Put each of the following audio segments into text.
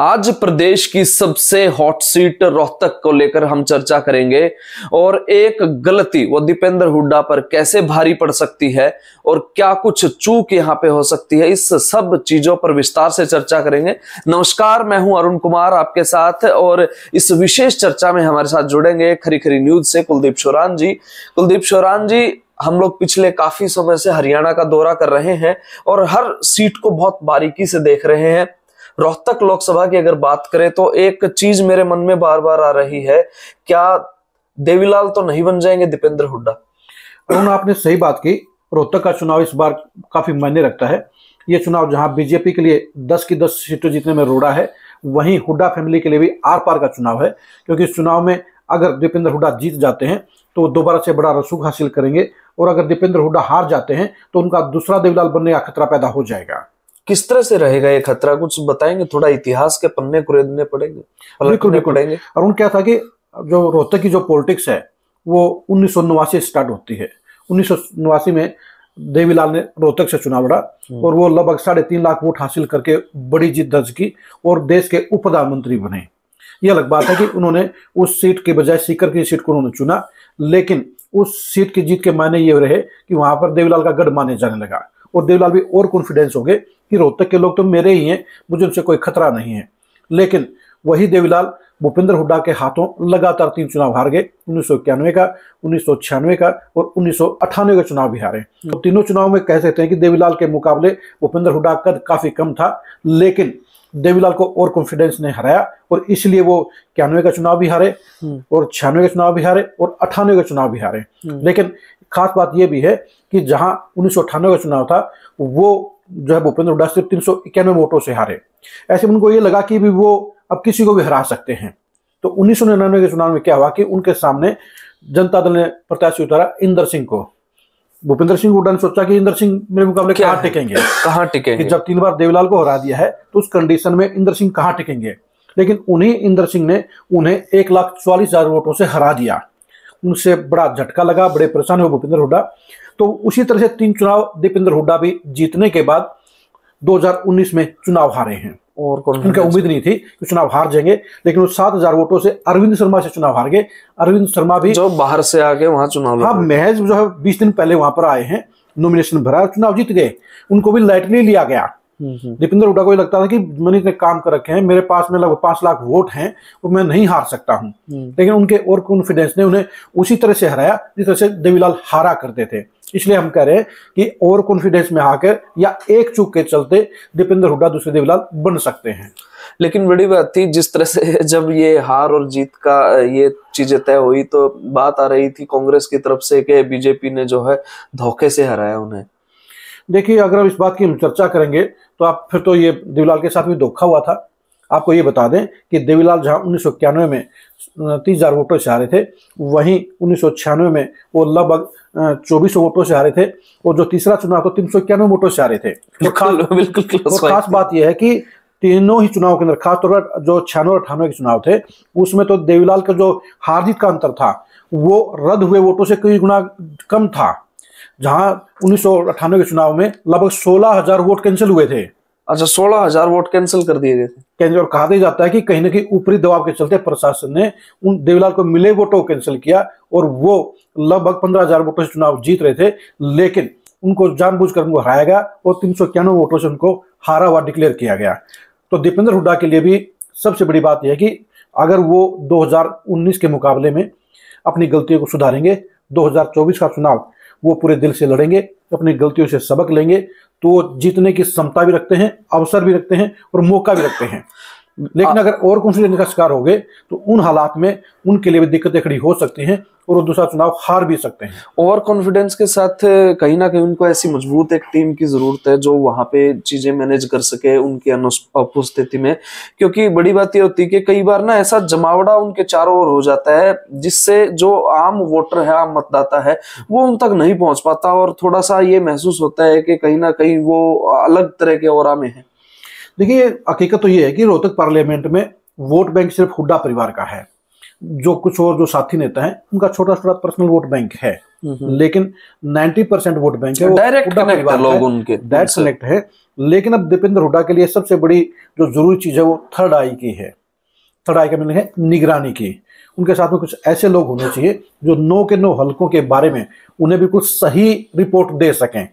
आज प्रदेश की सबसे हॉट सीट रोहतक को लेकर हम चर्चा करेंगे और एक गलती वो दीपेंद्र हुड्डा पर कैसे भारी पड़ सकती है और क्या कुछ चूक यहाँ पे हो सकती है इस सब चीजों पर विस्तार से चर्चा करेंगे नमस्कार मैं हूं अरुण कुमार आपके साथ और इस विशेष चर्चा में हमारे साथ जुड़ेंगे खरी खरी न्यूज से कुलदीप शोरान जी कुलदीप शोरान जी हम लोग पिछले काफी समय से हरियाणा का दौरा कर रहे हैं और हर सीट को बहुत बारीकी से देख रहे हैं रोहतक लोकसभा की अगर बात करें तो एक चीज मेरे मन में बार बार आ रही है क्या देवीलाल तो नहीं बन जाएंगे दीपेंद्र हुड्डा उन्होंने आपने सही बात की रोहतक का चुनाव इस बार काफी मायने रखता है ये चुनाव जहां बीजेपी के लिए 10 की 10 सीटें जीतने में रोड़ा है वहीं हुड्डा फैमिली के लिए भी आर पार का चुनाव है क्योंकि इस चुनाव में अगर दीपेंद्र हुड्डा जीत जाते हैं तो दोबारा से बड़ा रसूख हासिल करेंगे और अगर दीपेंद्र हुड्डा हार जाते हैं तो उनका दूसरा देवलाल बनने का खतरा पैदा हो जाएगा किस तरह से रहेगा ये खतरा कुछ बताएंगे थोड़ा इतिहास के पन्ने कुरेदने पड़ेंगे बिल्कुल पड़ेंगे अरुण क्या था कि जो रोहतक की जो पॉलिटिक्स है वो उन्नीस सौ स्टार्ट होती है उन्नीस में देवीलाल ने रोहतक से चुनाव लड़ा हम्म। और वो लगभग साढ़े तीन लाख वोट हासिल करके बड़ी जीत दर्ज की और देश के उप प्रधानमंत्री बने यह अलग बात है कि उन्होंने उस सीट के बजाय सीकर की सीट को उन्होंने चुना लेकिन उस सीट की जीत के मायने ये रहे कि वहां पर देवीलाल का गढ़ माने जाने लगा और देवीलाल भी और कॉन्फिडेंस हो गए कि रोहतक के लोग तो मेरे ही हैं मुझे उनसे कोई खतरा नहीं है लेकिन वही देवीलाल भूपेंद्र हुड्डा के हाथों लगातार तीन चुनाव हार गए उन्नीस का उन्नीस का और उन्नीस का चुनाव भी हारे हम्म। तो तीनों चुनाव में कह सकते हैं कि देवीलाल के मुकाबले भूपेंद्र हुड्डा कद काफी कम था लेकिन देवीलाल को और कॉन्फिडेंस ने हराया और इसलिए वो इक्यानवे का चुनाव भी हारे हम्म। और छियानवे का चुनाव भी हारे और अठानवे का चुनाव भी हारे हम्म। लेकिन खास बात यह भी है कि जहां उन्नीस का चुनाव था वो जो है भूपेंद्र हुड्डा सिर्फ तीन सौ इक्यानवे वोटों से हारे ऐसे में उनको ये लगा कि भी वो अब किसी को भी हरा सकते हैं तो उन्नीस सौ निन्यानवे के चुनाव में क्या हुआ कि उनके सामने जनता दल ने प्रत्याशी उतारा इंदर सिंह को भूपेंद्र सिंह हुड्डा ने सोचा कि इंदर सिंह मेरे मुकाबले कहाँ टिकेंगे कहाँ टिकेंगे जब तीन बार देवलाल को हरा दिया है तो उस कंडीशन में इंदर सिंह कहाँ टिकेंगे लेकिन उन्हीं इंदर सिंह ने उन्हें एक लाख चौवालीस हजार वोटों से हरा दिया उनसे बड़ा झटका लगा बड़े परेशान हुए भूपेंद्र हुड्डा तो उसी तरह से तीन चुनाव दीपेंद्र हुड्डा भी जीतने के बाद 2019 में चुनाव हारे हैं और उनका उम्मीद नहीं थी कि चुनाव हार जाएंगे लेकिन वो सात हजार वोटों से अरविंद शर्मा से चुनाव हार गए अरविंद शर्मा भी जो बाहर से आके वहां चुनाव हाँ महज जो है बीस दिन पहले वहां पर आए हैं नॉमिनेशन भरा चुनाव जीत गए उनको भी लाइटली लिया गया हम्म, हम्म। दीपेंद्र हुडा को ये लगता था कि मैंने इतने काम कर रखे हैं मेरे पास में लगभग पांच लाख वोट हैं और मैं नहीं हार सकता हूं हम्म। लेकिन उनके और कॉन्फिडेंस ने उन्हें उसी तरह से हराया जिस तरह से देवीलाल हारा करते थे इसलिए हम कह रहे हैं कि ओवर कॉन्फिडेंस में आकर या एक चूक के चलते दीपेंद्र हुडा दूसरे देवीलाल बन सकते हैं लेकिन बड़ी बात थी जिस तरह से जब ये हार और जीत का ये चीजें तय हुई तो बात आ रही थी कांग्रेस की तरफ से कि बीजेपी ने जो है धोखे से हराया उन्हें देखिए अगर हम इस बात की हम चर्चा करेंगे तो आप फिर तो ये देवीलाल के साथ भी धोखा हुआ था आपको ये बता दें कि देवीलाल जहां उन्नीस में तीस हजार वोटों से हारे थे वहीं उन्नीस में वो लगभग चौबीस वोटों से हारे थे और जो तीसरा चुनाव था तीन सौ इक्यानवे वोटों से हारे थे बिल्कुल खास बात यह है कि तीनों ही चुनाव के अंदर खासतौर पर जो छियानवे और अठानवे के चुनाव थे उसमें तो देवीलाल का जो हार जीत का अंतर था वो रद्द हुए वोटों से कई गुना कम था जहां उन्नीस के चुनाव में लगभग सोलह हजार वोट कैंसिल हुए थे अच्छा सोलह हजार वोट कैंसिल कर दिए गए थे कैंसिल और कहा जाता है कि कहीं ना कहीं ऊपरी दबाव के चलते प्रशासन ने उन देवीलाल को मिले वोटों को कैंसिल किया और वो लगभग पंद्रह हजार वोटों से चुनाव जीत रहे थे लेकिन उनको कर उनको हराया गया और तीन सौ इक्यानवे वोटों से उनको हारा हुआ डिक्लेयर किया गया तो दीपेंद्र हुड्डा के लिए भी सबसे बड़ी बात यह है कि अगर वो 2019 के मुकाबले में अपनी गलतियों को सुधारेंगे 2024 का चुनाव वो पूरे दिल से लड़ेंगे अपनी गलतियों से सबक लेंगे तो जीतने की क्षमता भी रखते हैं अवसर भी रखते हैं और मौका भी रखते हैं लेकिन अगर ओवर कॉन्फिडेंस का शिकार हो गए तो उन हालात में उनके लिए भी दिक्कतें खड़ी हो सकती हैं और वो दूसरा चुनाव हार भी सकते हैं ओवर कॉन्फिडेंस के साथ कहीं ना कहीं उनको ऐसी मजबूत एक टीम की जरूरत है जो वहां पे चीजें मैनेज कर सके उनकी अनुपस्थिति में क्योंकि बड़ी बात यह होती है कि कई बार ना ऐसा जमावड़ा उनके चारों ओर हो जाता है जिससे जो आम वोटर है आम मतदाता है वो उन तक नहीं पहुंच पाता और थोड़ा सा ये महसूस होता है कि कहीं ना कहीं वो अलग तरह के और में है देखिए हकीकत तो ये है कि रोहतक पार्लियामेंट में वोट बैंक सिर्फ हुड्डा परिवार का है जो कुछ और जो साथी नेता हैं उनका छोटा छोटा पर्सनल वोट बैंक है लेकिन 90 परसेंट वोट बैंक है डायरेक्ट लोग उनके डायरेक्ट है लेकिन अब दीपेंद्र हुड्डा के लिए सबसे बड़ी जो जरूरी चीज है वो थर्ड आई की है थर्ड आई का मैंने मतलब है निगरानी की उनके साथ में कुछ ऐसे लोग होने चाहिए जो नो के नो हलकों के बारे में उन्हें भी कुछ सही रिपोर्ट दे सकें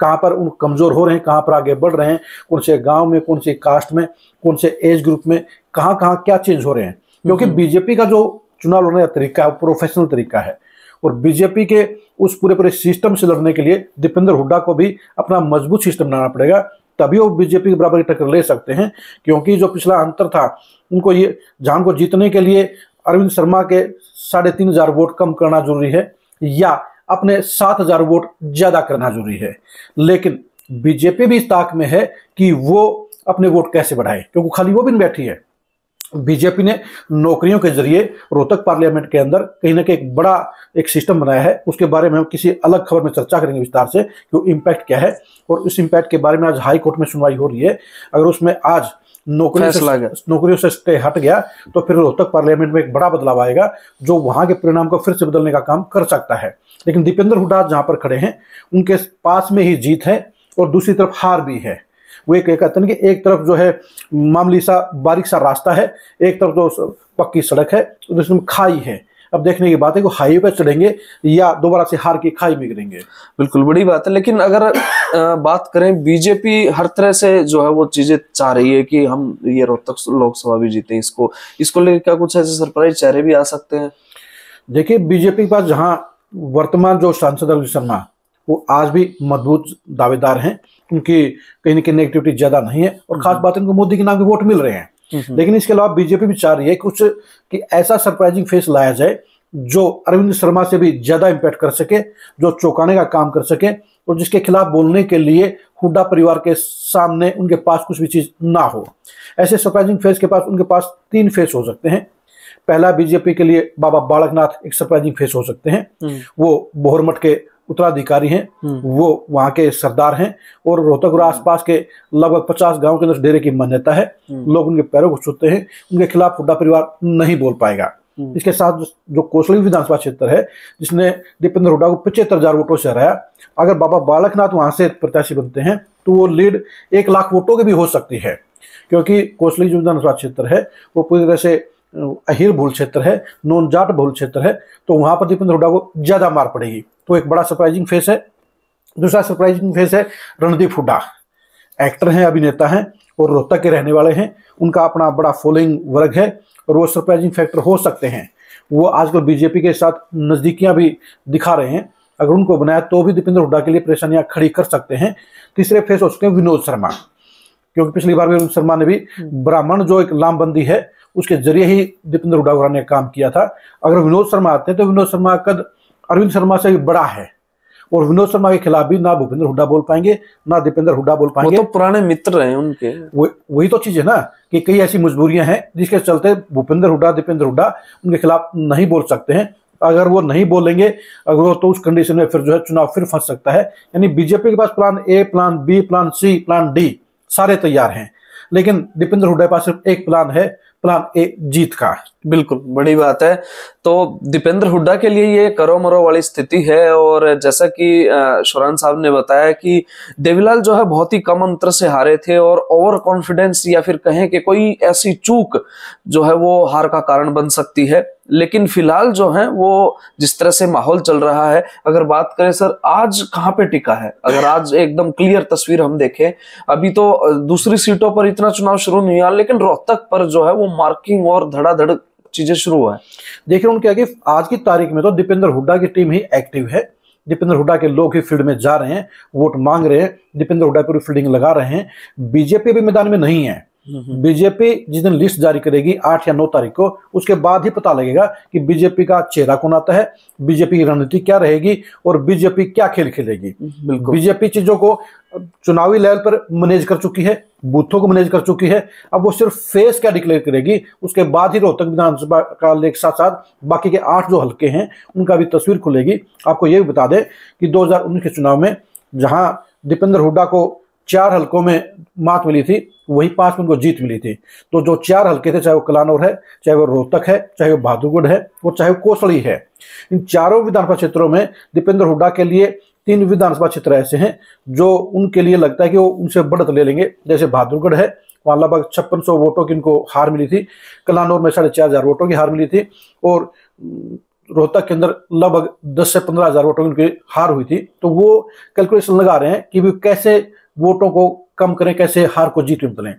कहाँ पर उन कमज़ोर हो रहे हैं कहाँ पर आगे बढ़ रहे हैं कौन से गाँव में कौन से कास्ट में कौन से एज ग्रुप में कहाँ कहाँ क्या चेंज हो रहे हैं क्योंकि बीजेपी हम्म। का जो चुनाव लड़ने का तरीका है वो प्रोफेशनल तरीका है और बीजेपी के उस पूरे पूरे सिस्टम से लड़ने के लिए दीपेंद्र हुड्डा को भी अपना मजबूत सिस्टम बनाना पड़ेगा तभी वो बीजेपी के बराबर की टक्कर ले सकते हैं क्योंकि जो पिछला अंतर था उनको ये जान को जीतने के लिए अरविंद शर्मा के साढ़े तीन हजार वोट कम करना जरूरी है या अपने सात हजार वोट ज्यादा करना जरूरी है लेकिन बीजेपी भी इस ताक में है कि वो अपने वोट कैसे बढ़ाए क्योंकि खाली वो भी बैठी है बीजेपी ने नौकरियों के जरिए रोहतक पार्लियामेंट के अंदर कहीं ना कहीं एक बड़ा एक सिस्टम बनाया है उसके बारे में हम किसी अलग खबर में चर्चा करेंगे विस्तार से कि वो इम्पैक्ट क्या है और इस इम्पैक्ट के बारे में आज हाई कोर्ट में सुनवाई हो रही है अगर उसमें आज नौकरी नौकरियों से स्टे हट गया तो फिर रोहतक पार्लियामेंट में एक बड़ा बदलाव आएगा जो वहां के परिणाम को फिर से बदलने का काम कर सकता है लेकिन दीपेंद्र हुडा जहां पर खड़े हैं उनके पास में ही जीत है और दूसरी तरफ हार भी है वो एक कहते हैं कि एक तरफ जो है मामली सा बारीक सा रास्ता है एक तरफ जो पक्की सड़क है तो खाई है अब देखने की बात है कि हाई पे चढ़ेंगे या दोबारा से हार की खाई में गिरेंगे बिल्कुल बड़ी बात है लेकिन अगर बात करें बीजेपी हर तरह से जो है वो चीजें चाह रही है कि हम ये रोहतक लोकसभा भी जीते इसको इसको लेकर क्या कुछ ऐसे सरप्राइज चेहरे भी आ सकते हैं देखिए बीजेपी के पास जहाँ वर्तमान जो सांसद अर्जुन शर्मा वो आज भी मजबूत दावेदार हैं उनकी कहीं ना कहीं नेगेटिविटी ज़्यादा नहीं है और खास हम्म। बात इनको मोदी के नाम के वोट मिल रहे हैं हम्म। लेकिन इसके अलावा बीजेपी भी चाह रही है कुछ कि ऐसा सरप्राइजिंग फेस लाया जाए जो अरविंद शर्मा से भी ज्यादा इम्पैक्ट कर सके जो चौंकाने का काम कर सके और जिसके खिलाफ बोलने के लिए हुड्डा परिवार के सामने उनके पास कुछ भी चीज ना हो ऐसे सरप्राइजिंग फेस के पास उनके पास तीन फेस हो सकते हैं पहला बीजेपी के लिए बाबा बालकनाथ एक सरप्राइजिंग फेस हो सकते हैं हम्म। वो बोहरमठ के उत्तराधिकारी हैं हम्म। वो वहाँ के सरदार हैं और रोहतक और आसपास के लगभग पचास गांव के अंदर डेरे की मान्यता है हम्म। लोग उनके पैरों को छूते हैं उनके खिलाफ हुड्डा परिवार नहीं बोल पाएगा हम्म। इसके साथ जो कोसली विधानसभा क्षेत्र है जिसने दीपेंद्र हुड्डा को पचहत्तर हजार वोटों से हराया अगर बाबा बालकनाथ वहां से प्रत्याशी बनते हैं तो वो लीड एक लाख वोटों की भी हो सकती है क्योंकि कोसली जो विधानसभा क्षेत्र है वो पूरी तरह से अहिर भूल क्षेत्र है नोनजाट भूल क्षेत्र है तो वहाँ पर दीपेंद्र हुडा को ज़्यादा मार पड़ेगी तो एक बड़ा सरप्राइजिंग फेस है दूसरा सरप्राइजिंग फेस है रणदीप हुडा एक्टर हैं अभिनेता हैं और रोहतक के रहने वाले हैं उनका अपना बड़ा फॉलोइंग वर्ग है और वो सरप्राइजिंग फैक्टर हो सकते हैं वो आजकल बीजेपी के साथ नज़दीकियाँ भी दिखा रहे हैं अगर उनको बनाया तो भी दीपेंद्र हुडा के लिए परेशानियां खड़ी कर सकते हैं तीसरे फेस हो चुके हैं विनोद शर्मा क्योंकि पिछली बार विनोद शर्मा ने भी हम्म। ब्राह्मण जो एक लामबंदी है उसके जरिए ही दीपेंद्र हुडावरा ने काम किया था अगर विनोद शर्मा आते हैं तो विनोद शर्मा कद अरविंद शर्मा से भी बड़ा है और विनोद शर्मा के खिलाफ भी ना भूपेंद्र हुड्डा बोल पाएंगे ना दीपेंद्र हुड्डा बोल पाएंगे वो तो पुराने मित्र हैं उनके वही तो चीज है ना कि कई ऐसी मजबूरियां हैं जिसके चलते भूपेंद्र हुड्डा दीपेंद्र हुड्डा उनके खिलाफ नहीं बोल सकते हैं अगर वो नहीं बोलेंगे अगर वो तो उस कंडीशन में फिर जो है चुनाव फिर फंस सकता है यानी बीजेपी के पास plan A plan B plan C plan D सारे तैयार हैं लेकिन दीपेंद्र हुड्डा के पास सिर्फ एक प्लान है लाभ ए, जीत का है बिल्कुल बड़ी बात है तो दीपेंद्र हुड्डा के लिए ये करो मरो वाली स्थिति है और जैसा कि शुरान साहब ने बताया कि देवीलाल जो है बहुत ही कम अंतर से हारे थे और ओवर कॉन्फिडेंस या फिर कहें कि कोई ऐसी चूक जो है वो हार का कारण बन सकती है लेकिन फिलहाल जो है वो जिस तरह से माहौल चल रहा है अगर बात करें सर आज कहाँ पे टिका है अगर आज एकदम क्लियर तस्वीर हम देखें अभी तो दूसरी सीटों पर इतना चुनाव शुरू नहीं हुआ लेकिन रोहतक पर जो है वो मार्किंग और धड़ाधड़ चीजें शुरू हुआ है देखिए उनके आगे आज की तारीख में तो दीपेंद्र हुड्डा की टीम ही एक्टिव है दीपेंद्र हुड्डा के लोग ही फील्ड में जा रहे हैं वोट मांग रहे हैं दीपेंद्र हुड्डा पूरी फील्डिंग लगा रहे हैं बीजेपी भी मैदान में नहीं है बीजेपी जिस दिन लिस्ट जारी करेगी आठ या नौ तारीख को उसके बाद ही पता लगेगा कि बीजेपी का चेहरा कौन आता है बीजेपी की रणनीति क्या रहेगी और बीजेपी क्या खेल खेलेगी बीजेपी चीजों को चुनावी लेवल पर मैनेज कर चुकी है बूथों को मैनेज कर चुकी है अब वो सिर्फ फेस क्या डिक्लेयर करेगी उसके बाद ही रोहतक विधानसभा का लेख साथ साथ बाकी के आठ जो हल्के हैं उनका भी तस्वीर खुलेगी आपको ये भी बता दें कि दो के चुनाव में जहां दीपेंद्र हुड्डा को चार हलकों में मात मिली थी वही पांच में उनको जीत मिली थी तो जो चार हलके थे चाहे वो कलानौर है चाहे वो रोहतक है चाहे वो बहादुरगढ़ है और चाहे वो कोसड़ी है इन चारों विधानसभा क्षेत्रों में दीपेंद्र हुड्डा के लिए तीन विधानसभा क्षेत्र ऐसे हैं जो उनके लिए लगता है कि वो उनसे बढ़त ले लेंगे जैसे बहादुरगढ़ है वहाँ लगभग छप्पन सौ वोटों की इनको हार मिली थी कलानौर में साढ़े चार हज़ार वोटों की हार मिली थी और रोहतक के अंदर लगभग दस से पंद्रह हज़ार वोटों की उनकी हार हुई थी तो वो कैलकुलेशन लगा रहे हैं कि वो कैसे वोटों को कम करें कैसे हार को जीत में बदलें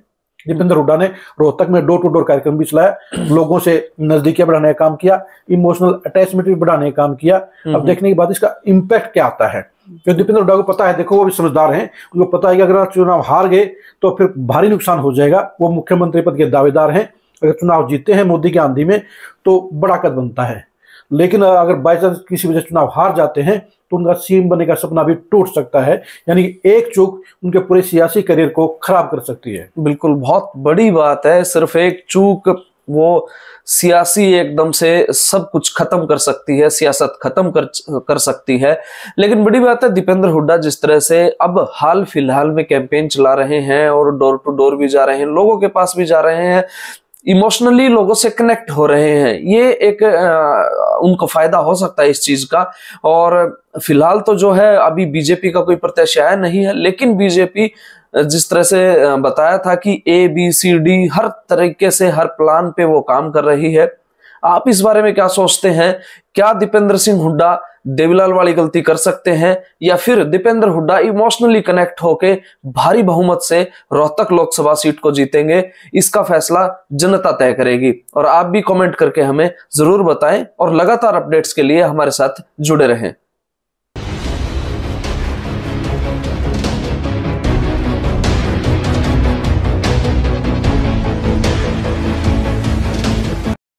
दीपेंद्र हुड्डा ने रोहतक में डोर टू डोर कार्यक्रम भी चलाया लोगों से नजदीकियां बढ़ाने का काम किया इमोशनल अटैचमेंट भी बढ़ाने का काम किया हम्म, अब हम्म। देखने के बाद इसका इम्पैक्ट क्या आता है क्योंकि दीपेंद्र हुड्डा को पता है देखो वो भी समझदार हैं उनको पता है कि अगर चुनाव हार गए तो फिर भारी नुकसान हो जाएगा वो मुख्यमंत्री पद के दावेदार हैं अगर चुनाव जीते हैं मोदी की आंधी में तो बड़ा कद बनता है लेकिन अगर बाई चांस किसी वजह चुनाव हार जाते हैं तो उनका सीएम बनने का सपना भी टूट सकता है यानी एक चूक उनके पूरे सियासी करियर को खराब कर सकती है बिल्कुल बहुत बड़ी बात है सिर्फ एक चूक वो सियासी एकदम से सब कुछ खत्म कर सकती है सियासत खत्म कर कर सकती है लेकिन बड़ी बात है दीपेंद्र हुड्डा जिस तरह से अब हाल फिलहाल में कैंपेन चला रहे हैं और डोर टू डोर भी जा रहे हैं लोगों के पास भी जा रहे हैं इमोशनली लोगों से कनेक्ट हो रहे हैं ये एक आ, उनको फायदा हो सकता है इस चीज का और फिलहाल तो जो है अभी बीजेपी का कोई प्रत्याशी आया नहीं है लेकिन बीजेपी जिस तरह से बताया था कि ए बी सी डी हर तरीके से हर प्लान पे वो काम कर रही है आप इस बारे में क्या सोचते हैं क्या दीपेंद्र सिंह हुड्डा देवीलाल वाली गलती कर सकते हैं या फिर दीपेंद्र हुड्डा इमोशनली कनेक्ट होके भारी बहुमत से रोहतक लोकसभा सीट को जीतेंगे इसका फैसला जनता तय करेगी और आप भी कमेंट करके हमें जरूर बताएं और लगातार अपडेट्स के लिए हमारे साथ जुड़े रहें